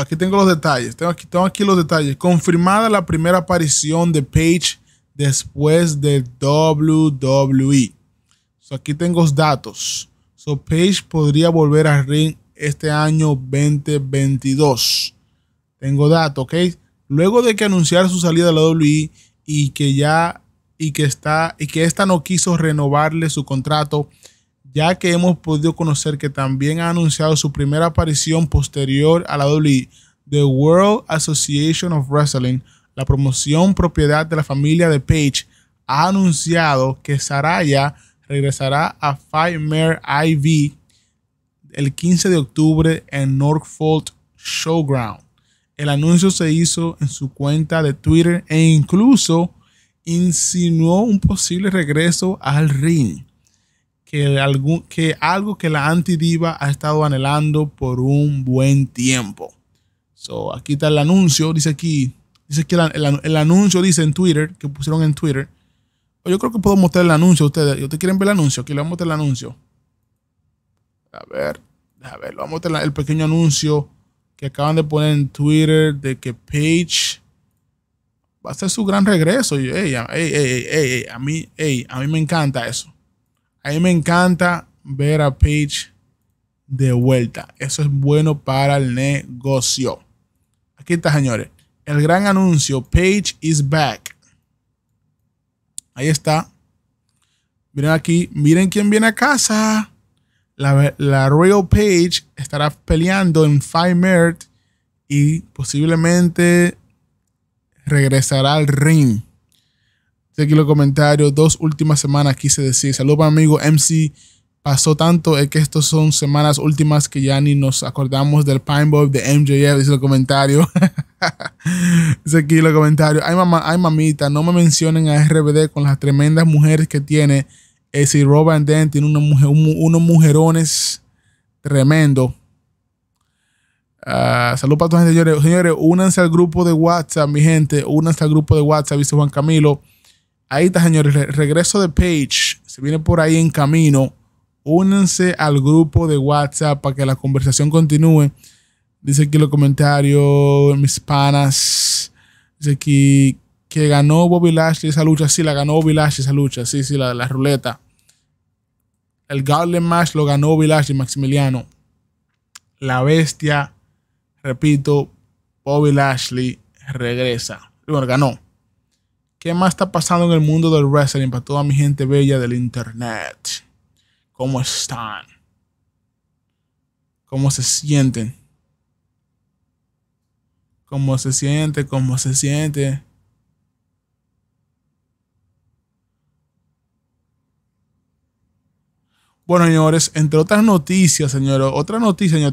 aquí tengo los detalles. Tengo aquí, los detalles. Confirmada la primera aparición de Page después de WWE. aquí tengo los datos. So, Page podría volver a ring este año 2022. Tengo datos, ¿ok? Luego de que anunciar su salida de la WWE y que ya y que está y que esta no quiso renovarle su contrato ya que hemos podido conocer que también ha anunciado su primera aparición posterior a la WWE, The World Association of Wrestling, la promoción propiedad de la familia de Page, ha anunciado que Saraya regresará a Mare IV el 15 de octubre en Norfolk Showground. El anuncio se hizo en su cuenta de Twitter e incluso insinuó un posible regreso al ring que, algo, que algo que la antidiva ha estado anhelando por un buen tiempo. So, aquí está el anuncio, dice aquí, dice que el, anuncio dice en Twitter, que pusieron en Twitter. Yo creo que puedo mostrar el anuncio a ustedes. ¿Ustedes quieren ver el anuncio? Aquí le vamos a mostrar el anuncio. A ver, a ver, vamos a mostrar el pequeño anuncio que acaban de poner en Twitter de que Page va a ser su gran regreso. Y, a mí, a mí me encanta eso. A mí me encanta ver a Page de vuelta. Eso es bueno para el negocio. Aquí está, señores. El gran anuncio, Page is back. Ahí está. Miren aquí, miren quién viene a casa. La, la Royal Page estará peleando en Five Merit y posiblemente regresará al ring. Seguí aquí los comentarios. Dos últimas semanas quise decir. Saludos para amigo MC. Pasó tanto es que estas son semanas últimas que ya ni nos acordamos del Pine Bob de MJF. Dice el comentario dice aquí los comentarios. Ay, mamá, ay, mamita, no me mencionen a RBD con las tremendas mujeres que tiene. Es eh, decir, and Dent tiene una mujer, unos mujerones tremendo. Ah, saludos para todos, señores. Señores, únanse al grupo de WhatsApp, mi gente. Únanse al grupo de WhatsApp, dice Juan Camilo. Ahí está, señores. Regreso de Page. Se viene por ahí en camino. Únanse al grupo de WhatsApp para que la conversación continúe. Dice aquí los comentarios, mis panas. Dice aquí que ganó Bobby Lashley esa lucha. Sí, la ganó Bobby Lashley esa lucha. Sí, sí, la, la ruleta. El Gauntlet Match lo ganó Bobby Lashley, Maximiliano. La bestia, repito, Bobby Lashley regresa. Bueno, ganó. ¿Qué más está pasando en el mundo del wrestling para toda mi gente bella del internet? ¿Cómo están? ¿Cómo se sienten? ¿Cómo se siente? ¿Cómo se siente? Bueno, señores, entre otras noticias, señores, otra noticia, señor.